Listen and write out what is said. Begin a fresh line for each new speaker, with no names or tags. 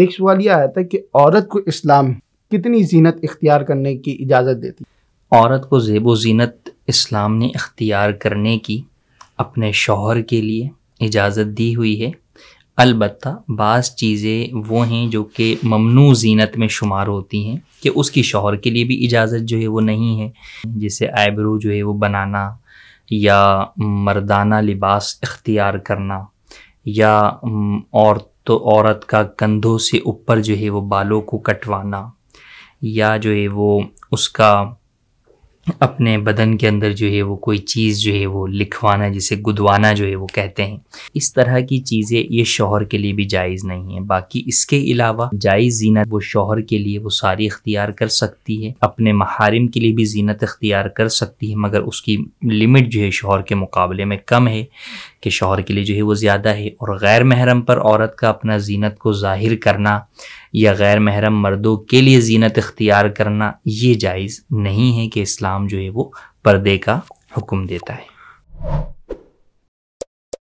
एक सवाल यह आया था कि औरत को इस्लाम कितनी जीनत इख्तियार करने की इजाज़त देती औरत को जेब व जीनत इस्लाम ने इख्तियार करने की अपने शोहर के लिए इजाज़त दी हुई है अलबत् बाज़ चीज़ें वो हैं जो कि ममनू जीनत में शुमार होती हैं कि उसकी शोहर के लिए भी इजाज़त जो है वो नहीं है जैसे आईब्रो जो है वो बनाना या मर्दाना लिबास इख्तियार करना या और तो औरत का कंधों से ऊपर जो है वो बालों को कटवाना या जो है वो उसका अपने बदन के अंदर जो है वो कोई चीज़ जो है वो लिखवाना जिसे गुदवाना जो है वो कहते हैं इस तरह की चीज़ें ये शोहर के लिए भी जायज़ नहीं है बाकी इसके अलावा जायज़ जीनत वो शोहर के लिए वो सारी इख्तियार कर सकती है अपने महारिम के लिए भी जीनत इख्तियार कर सकती है मगर उसकी लिमिट जो है शोहर के मुकाबले में कम है कि शोहर के लिए जो है वो ज़्यादा है और गैर महरम पर औरत का अपना जीनत को ज़ाहिर करना या गैर महरम मर्दों के लिए जीनत इख्तियार करना ये जायज़ नहीं है कि इस्लाम जो है वो पर्दे का हुक्म देता है